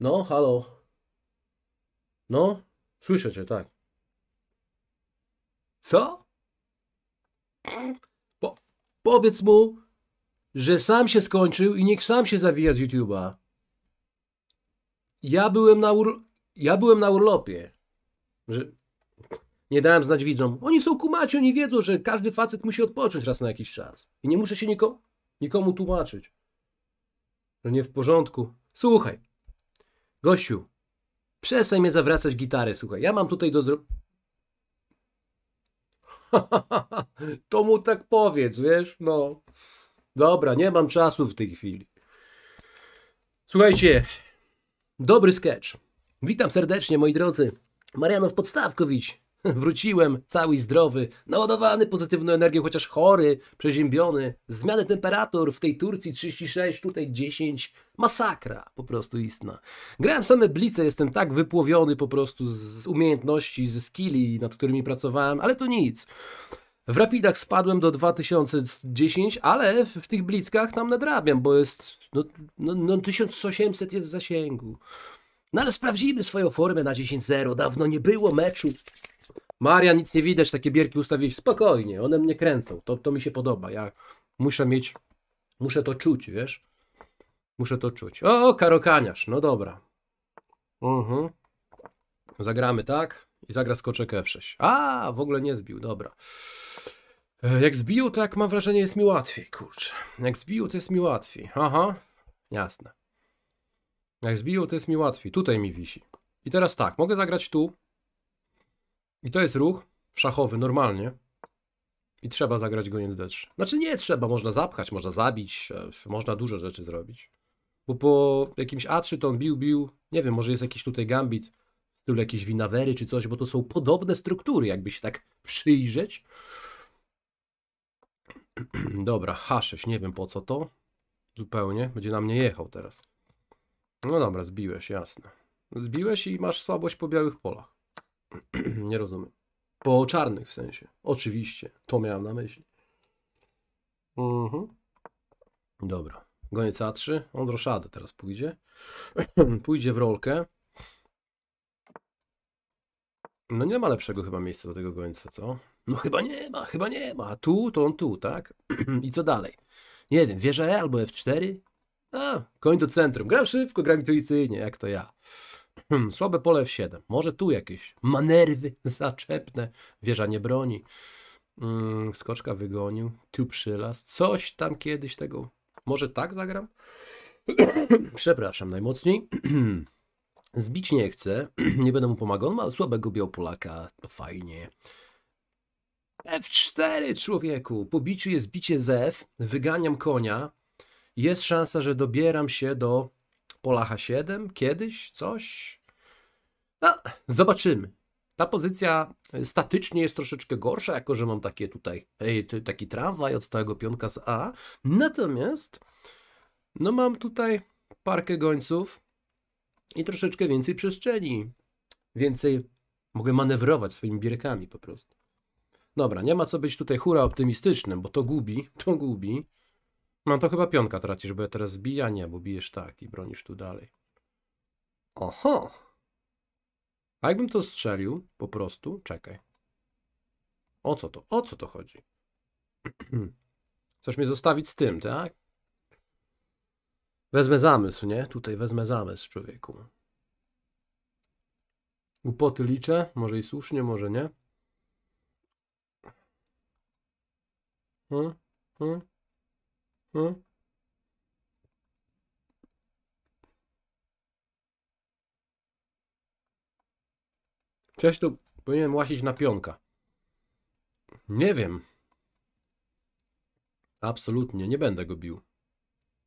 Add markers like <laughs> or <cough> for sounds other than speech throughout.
No, halo. No, słyszę cię, tak. Co? Po powiedz mu, że sam się skończył i niech sam się zawija z YouTube'a. Ja byłem na ur... Ja byłem na urlopie. Że... Nie dałem znać widzom. Oni są kumaci, oni wiedzą, że każdy facet musi odpocząć raz na jakiś czas. I nie muszę się niko... nikomu tłumaczyć. Że nie w porządku. Słuchaj, Gościu, przestań mnie zawracać gitary, słuchaj. Ja mam tutaj do zro... <laughs> to mu tak powiedz, wiesz? No. Dobra, nie mam czasu w tej chwili. Słuchajcie, dobry sketch. Witam serdecznie, moi drodzy. Marianow Podstawkowicz <laughs> Wróciłem cały zdrowy, naładowany pozytywną energią, chociaż chory, przeziębiony. Zmiany temperatur w tej Turcji 36, tutaj 10. Masakra po prostu istna. Grałem same blice, jestem tak wypłowiony po prostu z umiejętności, ze skilli, nad którymi pracowałem, ale to nic. W Rapidach spadłem do 2010, ale w tych blickach tam nadrabiam, bo jest no, no, no 1800 jest w zasięgu. No ale sprawdzimy swoją formę na 10-0. Dawno nie było meczu Maria, nic nie widać, takie bierki ustawiłeś. Spokojnie, one mnie kręcą. To, to mi się podoba. Ja muszę mieć, muszę to czuć, wiesz? Muszę to czuć. O, karokaniarz, no dobra. Mhm. Zagramy, tak? I zagra skoczek F6. A, w ogóle nie zbił, dobra. E, jak zbił, to jak mam wrażenie jest mi łatwiej, kurczę. Jak zbił, to jest mi łatwiej. Aha, jasne. Jak zbił, to jest mi łatwiej. Tutaj mi wisi. I teraz tak, mogę zagrać tu, i to jest ruch szachowy normalnie. I trzeba zagrać goniec D3. Znaczy nie trzeba, można zapchać, można zabić, e, można dużo rzeczy zrobić. Bo po jakimś A3 to on bił, bił, nie wiem, może jest jakiś tutaj gambit w stylu jakiejś winawery czy coś, bo to są podobne struktury, jakby się tak <clears throat> przyjrzeć. <clears throat> Dobra, H6, nie wiem po co to. Zupełnie, będzie na mnie jechał teraz. No dobra, zbiłeś, jasne. Zbiłeś i masz słabość po białych polach. <clears throat> nie rozumiem. Po czarnych w sensie. Oczywiście. To miałem na myśli. Mhm. Dobra. Goniec A3. On z roszady teraz pójdzie. <clears throat> pójdzie w rolkę. No nie ma lepszego chyba miejsca do tego gońca, co? No chyba nie ma, chyba nie ma. Tu, to on tu, tak? <clears throat> I co dalej? Nie wiem, wieża E albo F4? A, koń do centrum. Gram szybko, gram intuicyjnie, jak to ja. Hmm, słabe pole w 7 Może tu jakieś manerwy <laughs> zaczepne. Wieża nie broni. Hmm, skoczka wygonił. Tu przylas. Coś tam kiedyś tego. Może tak zagram? <clears throat> Przepraszam najmocniej. <clears throat> Zbić nie chcę. <clears throat> nie będę mu pomagał. ma no, słabego białopolaka. To fajnie. F4, człowieku. Po biciu jest bicie z F. Wyganiam konia. Jest szansa, że dobieram się do Pola H7 kiedyś, coś. No, zobaczymy. Ta pozycja e, statycznie jest troszeczkę gorsza, jako że mam takie tutaj, hej, taki tramwaj od stałego pionka z A. Natomiast, no mam tutaj parkę gońców i troszeczkę więcej przestrzeni. Więcej mogę manewrować swoimi bierkami po prostu. Dobra, nie ma co być tutaj hura optymistycznym, bo to gubi, <laughs> to gubi. Mam no, to chyba pionka tracisz, bo ja teraz zbijania, bo bijesz tak i bronisz tu dalej. Oho! A jakbym to strzelił, po prostu, czekaj. O co to? O co to chodzi? Chcesz <clears throat> mnie zostawić z tym, tak? Wezmę zamysł, nie? Tutaj wezmę zamysł, człowieku. Głupoty liczę, może i słusznie, może nie. Hmm? Hmm? Hmm? Cześć, tu powinienem łasić na pionka. Nie wiem. Absolutnie, nie będę go bił.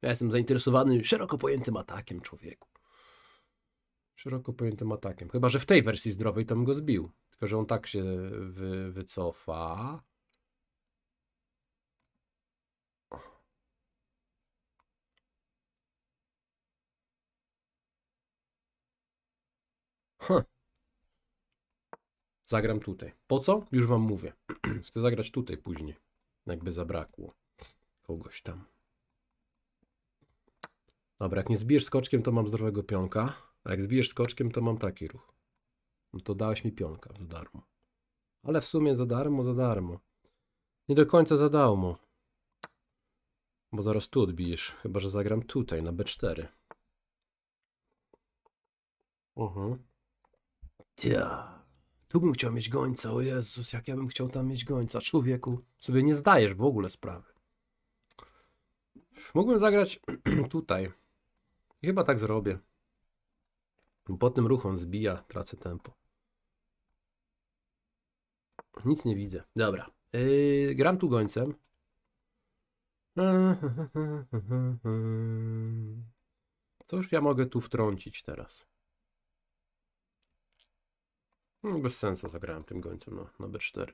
Ja jestem zainteresowany szeroko pojętym atakiem człowieku. Szeroko pojętym atakiem. Chyba, że w tej wersji zdrowej to bym go zbił. Tylko, że on tak się wy, wycofa. Huh zagram tutaj. Po co? Już wam mówię. <clears throat> Chcę zagrać tutaj później, jakby zabrakło kogoś tam. Dobra, jak nie zbijesz skoczkiem, to mam zdrowego pionka, a jak zbijesz skoczkiem, to mam taki ruch. No to dałeś mi pionka za darmo. Ale w sumie za darmo, za darmo. Nie do końca za darmo. Bo zaraz tu odbijesz, chyba że zagram tutaj, na B4. Uh -huh. Tu bym chciał mieć gońca, o Jezus, jak ja bym chciał tam mieć gońca. Człowieku, sobie nie zdajesz w ogóle sprawy. Mógłbym zagrać <clears throat> tutaj. Chyba tak zrobię. Po tym ruchom zbija, tracę tempo. Nic nie widzę. Dobra. Yy, gram tu gońcem. Cóż <laughs> ja mogę tu wtrącić teraz? No, bez sensu zagrałem tym gońcem no, na B4.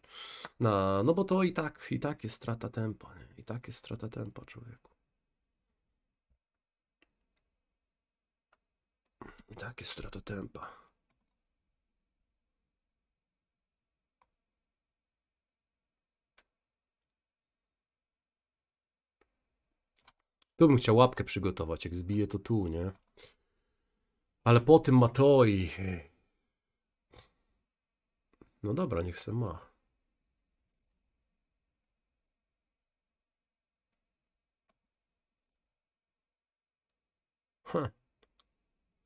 Na, no bo to i tak, i tak jest strata tempa, nie? I tak jest strata tempa, człowieku. I tak jest strata tempa. Tu bym chciał łapkę przygotować, jak zbiję to tu, nie? Ale po tym Matoi... No dobra, niech se ma. Ha. Hm.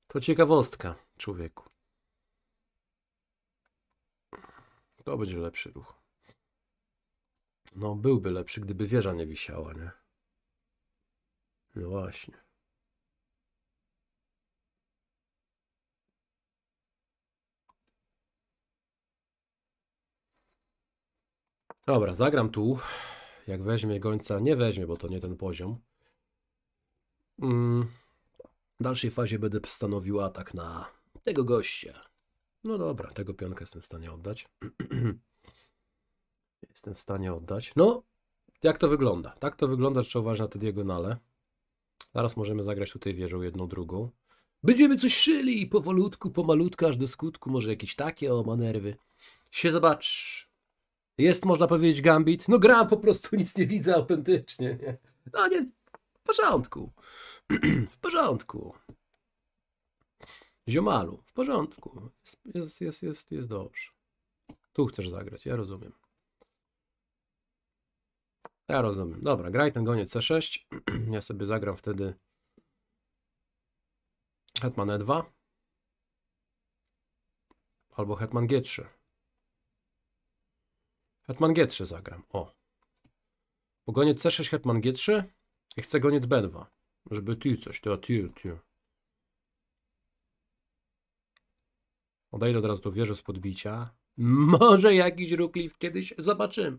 To ciekawostka, człowieku. To będzie lepszy ruch. No, byłby lepszy, gdyby wieża nie wisiała, nie? No właśnie. Dobra, zagram tu. Jak weźmie gońca, nie weźmie, bo to nie ten poziom. Mm, w dalszej fazie będę stanowił atak na tego gościa. No dobra, tego pionka jestem w stanie oddać. <clears throat> jestem w stanie oddać. No, jak to wygląda? Tak to wygląda, trzeba uważać na te diagonale. Zaraz możemy zagrać tutaj wieżą jedną, drugą. Będziemy coś szyli powolutku, pomalutku, aż do skutku. Może jakieś takie, o, nerwy. Się zobacz. Jest, można powiedzieć, gambit. No gra, po prostu, nic nie widzę autentycznie. Nie? No nie, w porządku. <clears throat> w porządku. Ziomalu, w porządku. Jest, jest, jest, jest, jest dobrze. Tu chcesz zagrać, ja rozumiem. Ja rozumiem. Dobra, graj ten goniec C6. <clears throat> ja sobie zagram wtedy Hetman E2 albo Hetman G3. Hetman G3 zagram. O. Bo goniec C6, hetman G3 i chcę goniec B2. Żeby tu coś, to tu, tu. Odejdę od razu do wieży z podbicia. Może jakiś rukliw kiedyś zobaczymy.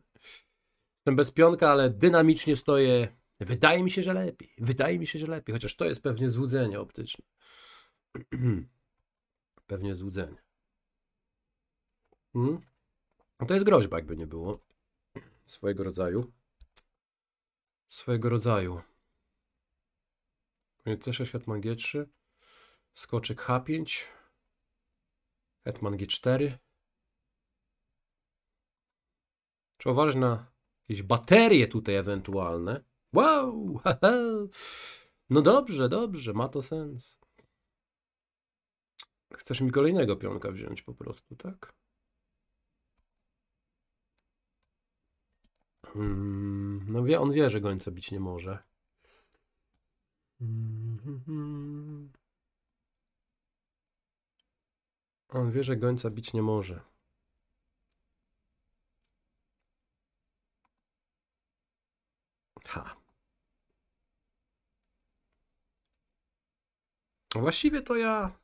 Jestem bez pionka, ale dynamicznie stoję. Wydaje mi się, że lepiej. Wydaje mi się, że lepiej. Chociaż to jest pewnie złudzenie optyczne. <clears throat> pewnie złudzenie. Hmm? No to jest groźba, jakby nie było. Swojego rodzaju. Swojego rodzaju. Koniec C6, hetman G3. Skoczek H5. Hetman G4. Trzeba uważać na jakieś baterie tutaj ewentualne. Wow! <laughs> No dobrze, dobrze, ma to sens. Chcesz mi kolejnego pionka wziąć po prostu, tak? Hmm, no wie, on wie, że gońca bić nie może. On wie, że gońca bić nie może. Ha. Właściwie to ja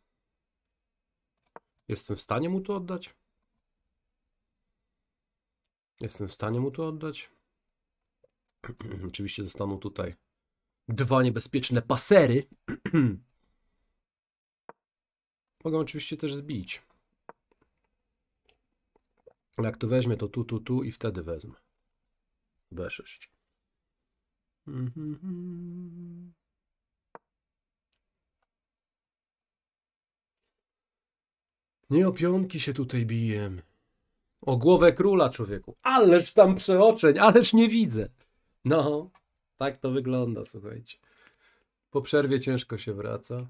jestem w stanie mu to oddać. Jestem w stanie mu to oddać. <clears throat> Oczywiście zostaną tutaj dwa niebezpieczne pasery. <clears throat> Mogą oczywiście też zbić. Ale jak to weźmie, to tu, tu, tu i wtedy wezmę. B6. Nie o pionki się tutaj bijem. O głowę króla, człowieku. Ależ tam przeoczeń, ależ nie widzę. No, tak to wygląda, słuchajcie. Po przerwie ciężko się wraca.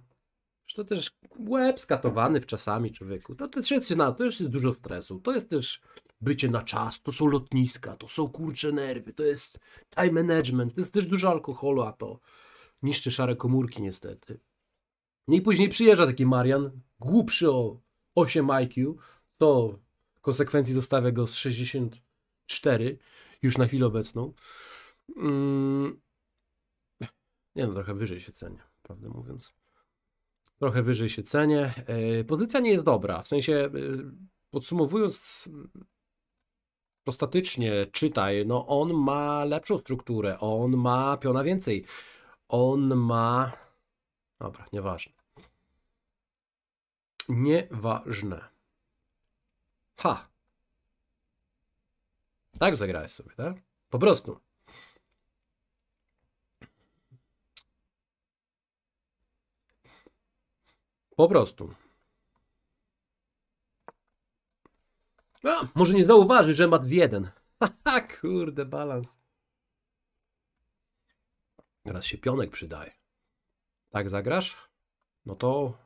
To też łeb skatowany w czasami człowieku. To też jest, na, to jest dużo stresu. To jest też bycie na czas, to są lotniska, to są kurcze nerwy, to jest time management, to jest też dużo alkoholu, a to niszczy szare komórki niestety. No i później przyjeżdża taki Marian, głupszy o 8 IQ, to w konsekwencji dostawia go z 64 już na chwilę obecną. Mm, nie no, trochę wyżej się cenię, prawdę mówiąc. Trochę wyżej się cenię. E, pozycja nie jest dobra. W sensie, e, podsumowując prostatycznie, czytaj, no on ma lepszą strukturę, on ma piona więcej, on ma... Dobra, nieważne. Nieważne. Ha! Tak zagrałeś sobie, tak? Po prostu. Po prostu. A, może nie zauważy, że ma w jeden. <laughs> Haha, kurde, balans. Teraz się pionek przydaje. Tak zagrasz? No to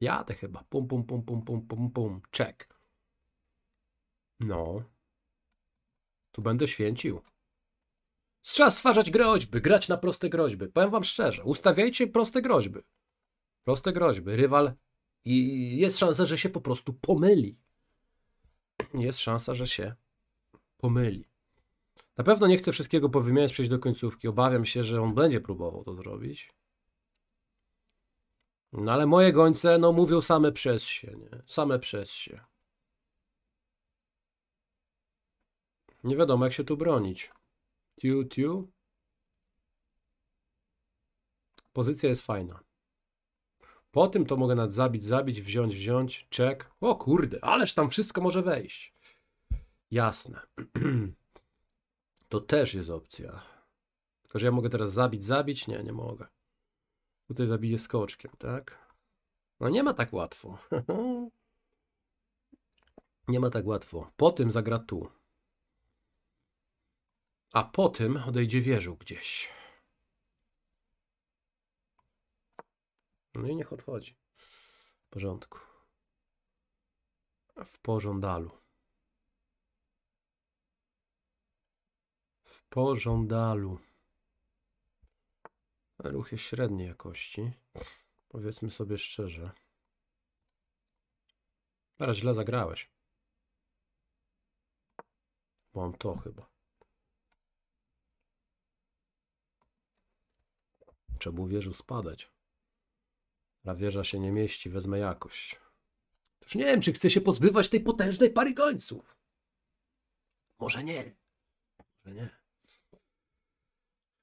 jadę chyba. Pum, pum, pum, pum, pum, pum, pum. Czek. No. Tu będę święcił. Trzeba stwarzać groźby, grać na proste groźby. Powiem wam szczerze, ustawiajcie proste groźby. Proste groźby. Rywal i jest szansa, że się po prostu pomyli. Jest szansa, że się pomyli. Na pewno nie chcę wszystkiego powymieniać, przejść do końcówki. Obawiam się, że on będzie próbował to zrobić. No ale moje gońce, no mówią same przez się, nie? Same przez się. Nie wiadomo, jak się tu bronić. Tiu, tiu. Pozycja jest fajna. Po tym to mogę nad zabić, zabić, wziąć, wziąć, czek. O kurde, ależ tam wszystko może wejść. Jasne. <clears throat> To też jest opcja. Tylko, że ja mogę teraz zabić, zabić? Nie, nie mogę. Tutaj zabiję skoczkiem, tak? No nie ma tak łatwo. <laughs> nie ma tak łatwo. Po tym zagra tu. A po tym odejdzie wieżu gdzieś. No i niech odchodzi. W porządku. W pożądalu. W pożądalu. Ruch jest średniej jakości. Powiedzmy sobie szczerze. Teraz źle zagrałeś. Mam to chyba. Trzeba wierzył spadać. Prawierza się nie mieści, wezmę jakoś. Toż nie wiem, czy chce się pozbywać tej potężnej pary gońców. Może nie. Może nie.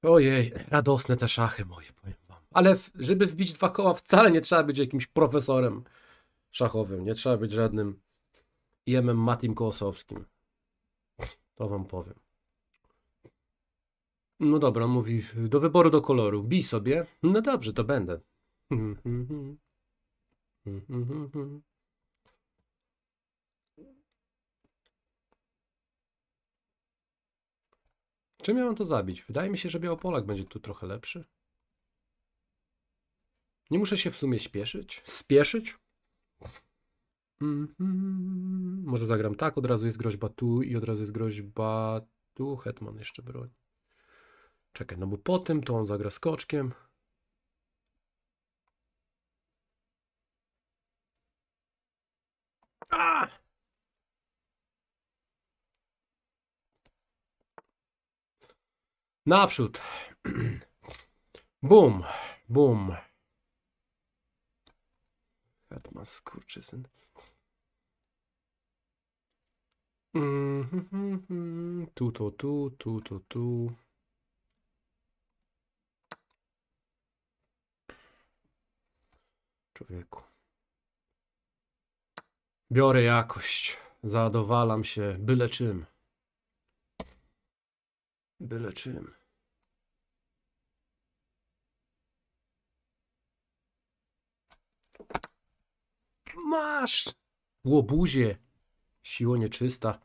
Ojej, radosne te szachy moje, powiem wam. Ale w, żeby wbić dwa koła wcale nie trzeba być jakimś profesorem szachowym. Nie trzeba być żadnym im Matim Kołosowskim. To wam powiem. No dobra, mówi, do wyboru do koloru. Bij sobie. No dobrze, to będę. Mhm. Czym mam to zabić? Wydaje mi się, że Białopolak będzie tu trochę lepszy. Nie muszę się w sumie śpieszyć. Spieszyć? Mm -hmm. Może zagram tak, od razu jest groźba tu i od razu jest groźba tu. Hetman jeszcze broń. Czekaj, no bo po tym to on zagra skoczkiem. A! Naprzód. Bum, bum. Hetman skurczysyn. Mm, hmm, hmm, hmm. Tu, to, mhm, tu, tu, to, tu. Człowieku. Biorę jakość. Zadowalam się byle czym. Byle czym. Masz! Łobuzie! Siło nieczysta.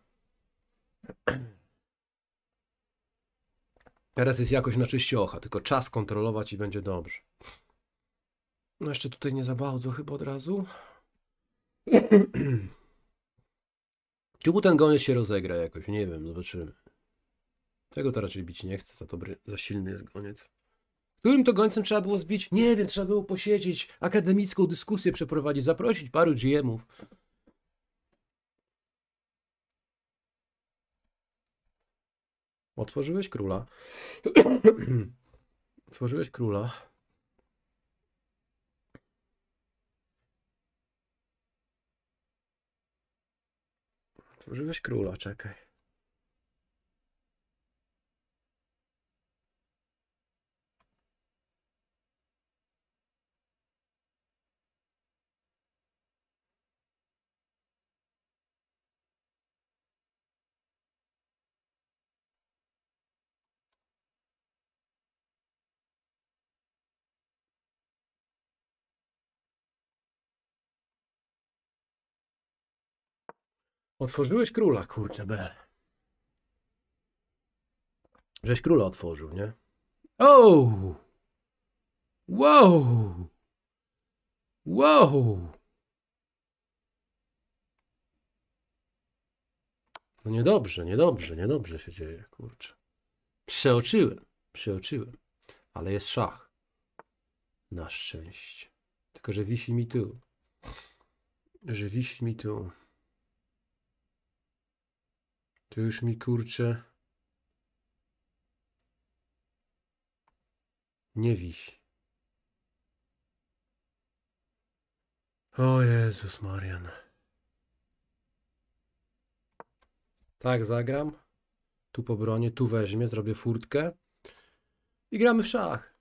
Teraz jest jakoś na czyście ocha, tylko czas kontrolować i będzie dobrze. No jeszcze tutaj nie za bardzo chyba od razu. <clears throat> Czy ten goniec się rozegra jakoś? Nie wiem, zobaczymy. Tego to raczej bić nie chcę, za dobry, za silny jest goniec. Którym to gońcem trzeba było zbić? Nie wiem, trzeba było posiedzieć, akademicką dyskusję przeprowadzić, zaprosić paru GMów. Otworzyłeś króla. <clears throat> Otworzyłeś króla. Otworzyłeś króla, czekaj. Otworzyłeś króla, kurczę, bel. Żeś króla otworzył, nie? O! Wow! Wow! No niedobrze, niedobrze, niedobrze się dzieje, kurczę. Przeoczyłem, przeoczyłem. Ale jest szach. Na szczęście. Tylko, że wisi mi tu. Że wisi mi tu. To już mi kurczę. Nie wiś. O Jezus Marian. No. Tak, zagram. Tu po bronie, tu weźmie, zrobię furtkę. I gramy w szach.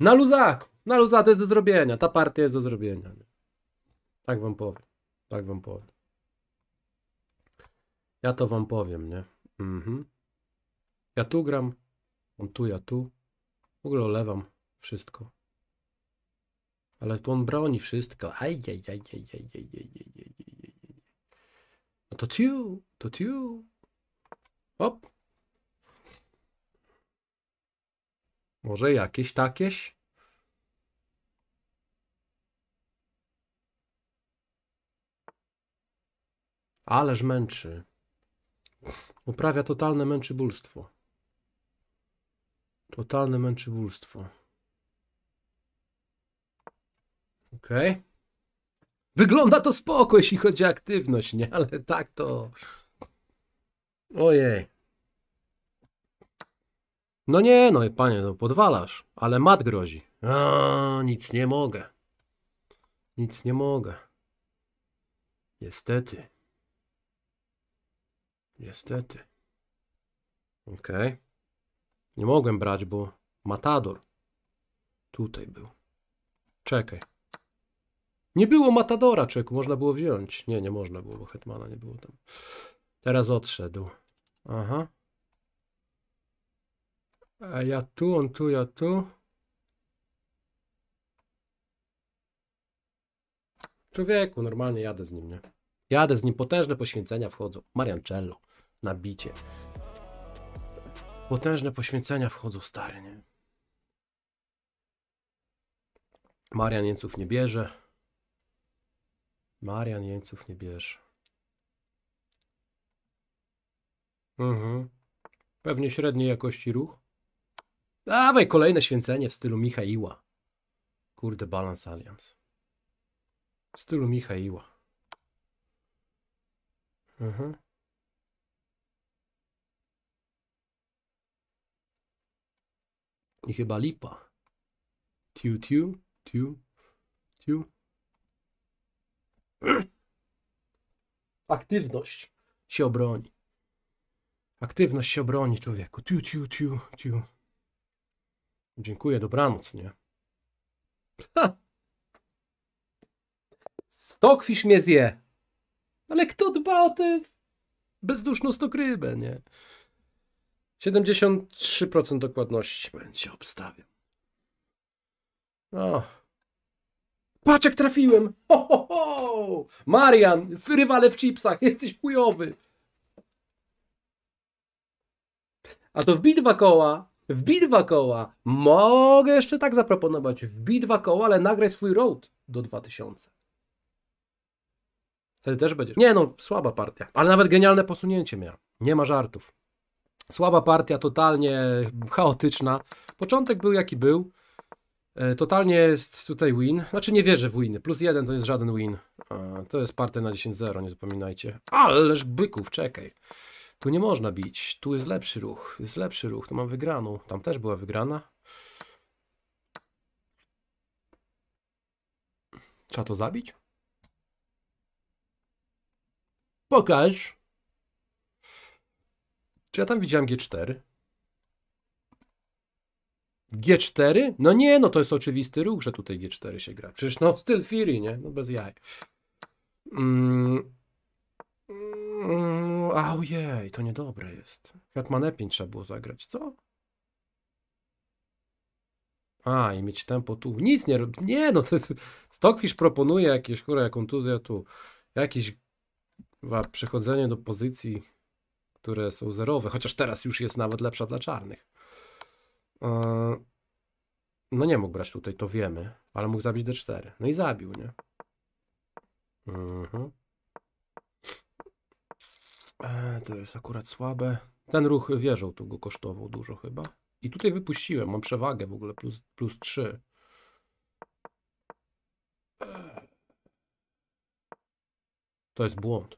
Na luzak, Na luzak. to jest do zrobienia. Ta partia jest do zrobienia. No. Tak wam powiem. Tak wam powiem. Ja to wam powiem, nie? Mhm. Ja tu gram, on tu, ja tu. W ogóle olewam wszystko. Ale tu on broni wszystko. No to tu, to tu. Op. Może jakieś takieś? Ależ męczy. Uprawia totalne męczybólstwo. Totalne męczybólstwo. Ok. Wygląda to spoko, jeśli chodzi o aktywność, nie? Ale tak to... Ojej. No nie, no i panie, no podwalasz, ale mat grozi. A, nic nie mogę. Nic nie mogę. Niestety. Niestety. Ok. Nie mogłem brać, bo Matador tutaj był. Czekaj. Nie było Matadora, czek, Można było wziąć. Nie, nie można było, bo Hetmana nie było tam. Teraz odszedł. Aha. A ja tu, on tu, ja tu. Człowieku, normalnie jadę z nim, nie? Jadę z nim, potężne poświęcenia wchodzą. Mariancello na bicie. Potężne poświęcenia wchodzą, stary, nie? Marian Jeńców nie bierze. Marian Jeńców nie bierze. Mhm. Pewnie średniej jakości ruch. Dawaj, kolejne święcenie w stylu Michaiła. Kurde, Balance Alliance. W stylu Michaiła. Mhm. I chyba lipa. Tiu, tiu, tiu, tiu. <clears throat> Aktywność się obroni. Aktywność się obroni, człowieku. Tiu, tiu, tiu, tiu. Dziękuję, dobranoc, nie? Ha! Stokwisz mnie zje. Ale kto dba o tę bezduszną stokrybę, nie? 73% dokładności będzie, obstawiam. O. Patrz jak trafiłem! Ho, ho, ho! Marian, rywale w chipsach, <laughs> jesteś chujowy! A to w dwa koła, w dwa koła. Mogę jeszcze tak zaproponować, w dwa koła, ale nagraj swój road do 2000. Wtedy też będziesz. Nie no, słaba partia, ale nawet genialne posunięcie miał. Nie ma żartów. Słaba partia, totalnie chaotyczna. Początek był jaki był. E, totalnie jest tutaj win. Znaczy nie wierzę w winy. Plus jeden to jest żaden win. To jest partia na 10-0, nie zapominajcie. Ależ byków, czekaj. Tu nie można bić. Tu jest lepszy ruch. Jest lepszy ruch. Tu mam wygraną. Tam też była wygrana. Trzeba to zabić? Pokaż. Czy ja tam widziałem G4? G4? No nie, no to jest oczywisty ruch, że tutaj G4 się gra. Przecież no, styl Fury, nie? No bez jaj. Mm. Mm, ojej, to niedobre jest. Hetman E5 trzeba było zagrać, co? A, i mieć tempo tu. Nic nie robi. Nie, no to jest... Stockfish proponuje jakieś, kurwa, kontuzja tu. Jakieś chyba, przechodzenie do pozycji które są zerowe, chociaż teraz już jest nawet lepsza dla czarnych. E, no nie mógł brać tutaj, to wiemy, ale mógł zabić D4. No i zabił, nie? Mhm. E, to jest akurat słabe. Ten ruch wieżą tu go kosztował dużo chyba. I tutaj wypuściłem, mam przewagę w ogóle, plus, plus 3. E. To jest błąd.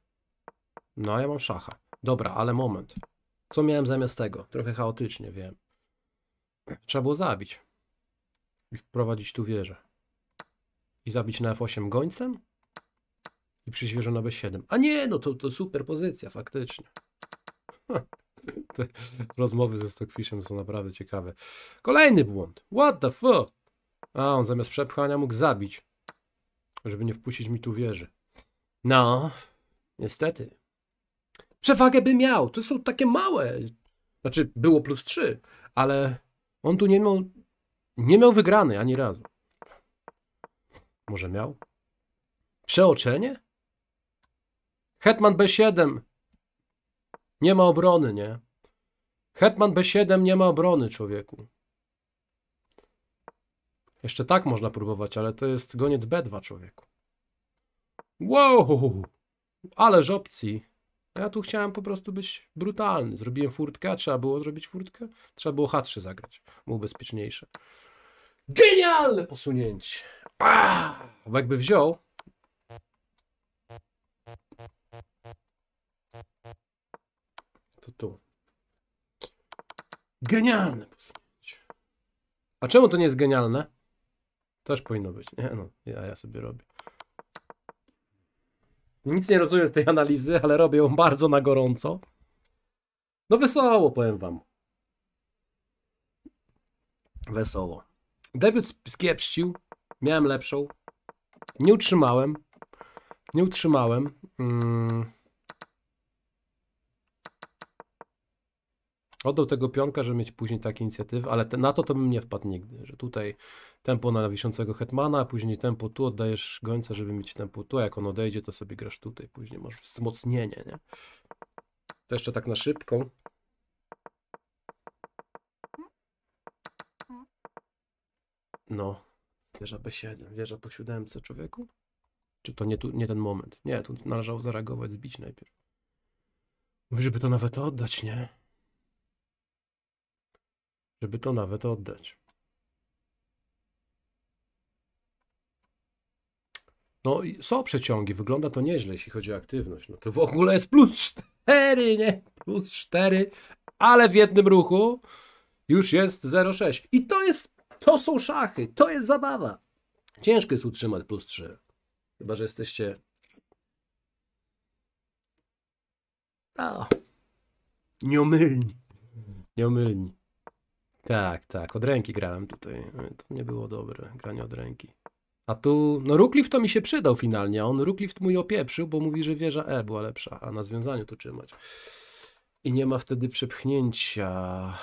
No, a ja mam szacha. Dobra, ale moment. Co miałem zamiast tego? Trochę chaotycznie, wiem. Trzeba było zabić. I wprowadzić tu wieżę. I zabić na F8 gońcem? I przyświeżę na B7. A nie, no to, to super pozycja, faktycznie. Te rozmowy ze Stockfishem są naprawdę ciekawe. Kolejny błąd. What the fuck? A, on zamiast przepchania mógł zabić. Żeby nie wpuścić mi tu wieży. No, niestety przewagę by miał. To są takie małe. Znaczy, było plus 3, ale on tu nie miał, nie miał wygranej ani razu. Może miał? Przeoczenie? Hetman B7. Nie ma obrony, nie? Hetman B7 nie ma obrony, człowieku. Jeszcze tak można próbować, ale to jest goniec B2, człowieku. Wow! Ależ opcji. Ja tu chciałem po prostu być brutalny. Zrobiłem furtkę, a trzeba było zrobić furtkę? Trzeba było H3 zagrać. Było bezpieczniejsze. Genialne posunięcie! A! Bo jakby wziął... To tu. Genialne posunięcie. A czemu to nie jest genialne? Też powinno być. Nie no, ja, ja sobie robię. Nic nie rozumiem z tej analizy, ale robię ją bardzo na gorąco. No wesoło, powiem wam. Wesoło. Debiut skiepścił, miałem lepszą. Nie utrzymałem. Nie utrzymałem. Mm. oddał tego pionka, żeby mieć później takie inicjatywy, ale te, na to to bym nie wpadł nigdy, że tutaj tempo na wiszącego hetmana, później tempo tu, oddajesz gońca, żeby mieć tempo tu, a jak on odejdzie, to sobie grasz tutaj, później masz wzmocnienie, nie? To jeszcze tak na szybko. No, wieża B7, wieża po siódemce, człowieku? Czy to nie, tu, nie ten moment? Nie, tu należało zareagować, zbić najpierw. Mówi, żeby to nawet oddać, nie? żeby to nawet oddać. No są przeciągi, wygląda to nieźle, jeśli chodzi o aktywność. No to w ogóle jest plus 4, nie? Plus 4, ale w jednym ruchu już jest 0,6. I to jest, to są szachy, to jest zabawa. Ciężko jest utrzymać plus 3. Chyba, że jesteście... A, nieomylni. Nieomylni. Tak, tak, od ręki grałem tutaj. To nie było dobre, granie od ręki. A tu, no Ruklift to mi się przydał finalnie, a on Ruklift mój opieprzył, bo mówi, że wieża E była lepsza, a na związaniu tu trzymać. I nie ma wtedy przepchnięcia.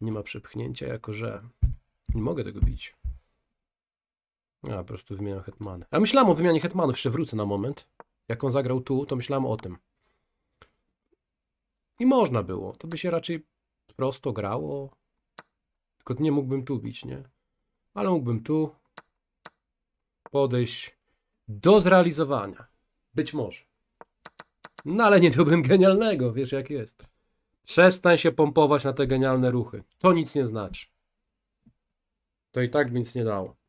Nie ma przepchnięcia, jako że nie mogę tego bić. Ja po prostu wymieniam hetmany. Ja myślałem o wymianie hetmanów, jeszcze wrócę na moment. Jak on zagrał tu, to myślałem o tym. I można było. To by się raczej prosto grało. Tylko nie mógłbym tu bić, nie? Ale mógłbym tu podejść do zrealizowania. Być może. No ale nie byłbym genialnego, wiesz jak jest. Przestań się pompować na te genialne ruchy. To nic nie znaczy. To i tak nic nie dało.